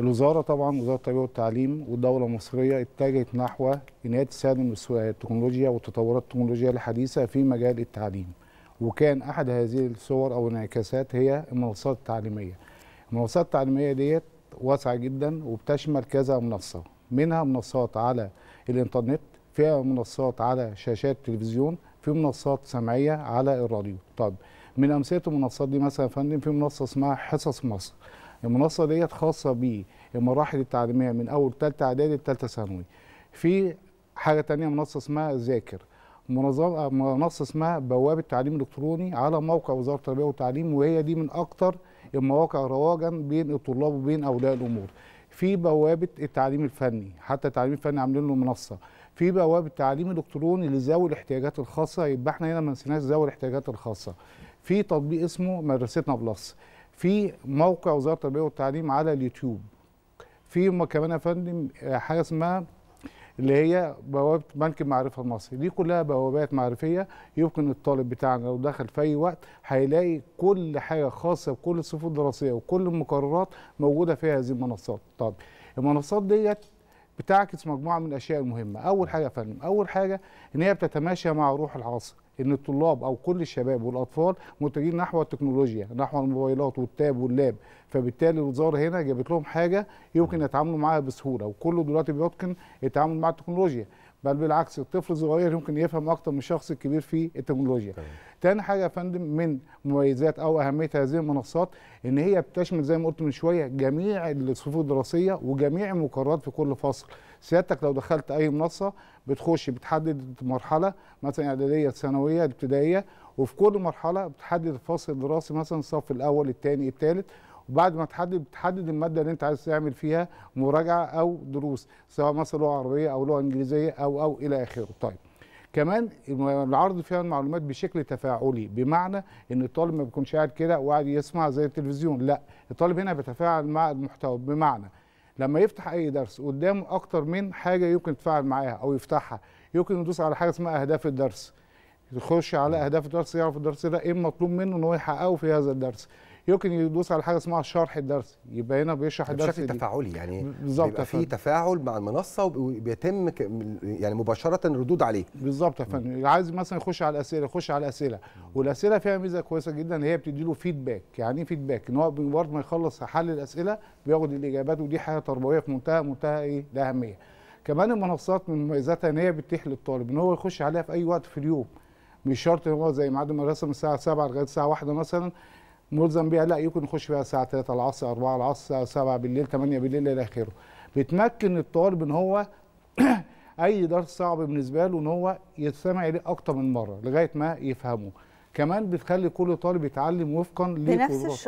الوزاره طبعا وزاره التربيه والتعليم والدوله المصريه اتجهت نحو انها تستخدم التكنولوجيا والتطورات التكنولوجيه الحديثه في مجال التعليم وكان احد هذه الصور او الانعكاسات هي المنصات التعليميه المنصات التعليميه ديت واسعه جدا وبتشمل كذا منصه منها منصات على الانترنت فيها منصات على شاشات التلفزيون في منصات سمعيه على الراديو طب من امثله المنصات دي مثلا يا فندم في منصه اسمها حصص مصر المنصه ديت خاصه بالمراحل التعليميه من اول ثالثه اعدادي لثالثه ثانوي في حاجه ثانيه منصه اسمها ذاكر منظمه منصه اسمها بوابه التعليم الالكتروني على موقع وزاره التربيه والتعليم وهي دي من اكثر المواقع رواجا بين الطلاب وبين اولياء الامور في بوابه التعليم الفني حتى التعليم الفني عاملين له منصه في بوابه تعليم الكتروني لذوي الاحتياجات الخاصه يبقى احنا هنا ما نسيناش ذوي الاحتياجات الخاصه في تطبيق اسمه مدرستنا بلس في موقع وزاره التربيه والتعليم على اليوتيوب في كمان يا فندم آه، حاجه اسمها اللي هي بوابه بنك المعرفه المصري دي كلها بوابات معرفيه يمكن الطالب بتاعنا لو دخل في اي وقت هيلاقي كل حاجه خاصه بكل الصفوف الدراسيه وكل المقررات موجوده في هذه المنصات طب المنصات ديت بتعكس مجموعه من الاشياء المهمه اول حاجه فن اول حاجه ان هي بتتماشى مع روح العصر ان الطلاب او كل الشباب والاطفال متجهين نحو التكنولوجيا نحو الموبايلات والتاب واللاب فبالتالي الوزاره هنا جابت لهم حاجه يمكن يتعاملوا معاها بسهوله وكله دلوقتي بيتقن التعامل مع التكنولوجيا بل بالعكس الطفل الصغير يمكن يفهم اكتر من الشخص الكبير في التكنولوجيا تاني حاجه يا فندم من مميزات او اهميه هذه المنصات ان هي بتشمل زي ما قلت من شويه جميع الصفوف الدراسيه وجميع المقررات في كل فصل سيادتك لو دخلت اي منصه بتخش بتحدد مرحله مثلا اعداديه ثانويه ابتدائيه وفي كل مرحله بتحدد الفصل الدراسي مثلا الصف الاول الثاني الثالث وبعد ما تحدد بتحدد الماده اللي انت عايز تعمل فيها مراجعه او دروس سواء مثلا لغه عربيه او لغه انجليزيه او او الى اخره طيب كمان العرض فيها المعلومات بشكل تفاعلي بمعنى ان الطالب ما بيكونش قاعد كده وقاعد يسمع زي التلفزيون لا الطالب هنا بيتفاعل مع المحتوى بمعنى لما يفتح اي درس قدامه اكتر من حاجه يمكن يتفاعل معاها او يفتحها يمكن يدوس على حاجه اسمها اهداف الدرس يخش على اهداف الدرس يعرف الدرس ده ايه المطلوب منه ان هو يحققه في هذا الدرس يمكن يدوس على حاجه اسمها الشرح الدرسي يبقى هنا بيشرح الدرس بشكل تفاعلي يعني بالظبط في تفاعل مع المنصه وبيتم يعني مباشره الردود عليه بالظبط يا فندم عايز مثلا يخش على الاسئله يخش على الاسئله والاسئله فيها ميزه كويسه جدا هي بتدي له فيدباك يعني ايه فيدباك ان هو بمجرد ما يخلص حل الاسئله بياخد الاجابات ودي حاجه تربويه في منتهى منتهى ايه الاهميه كمان المنصات من مميزاتها ان هي بتتيح للطالب ان هو يخش عليها في اي وقت في اليوم مش شرط ان هو زي ميعاد المدرسه من الساعه 7 لغايه الساعه 1 مثلا ملزم بيها لا يمكن يخش فيها الساعه 3 العصر 4 العصر 7 بالليل 8 بالليل الى اخره بتمكن الطالب ان هو اي درس صعب بالنسبه له ان هو يستمع اليه اكتر من مره لغايه ما يفهمه كمان بتخلي كل طالب يتعلم وفقا لفروعه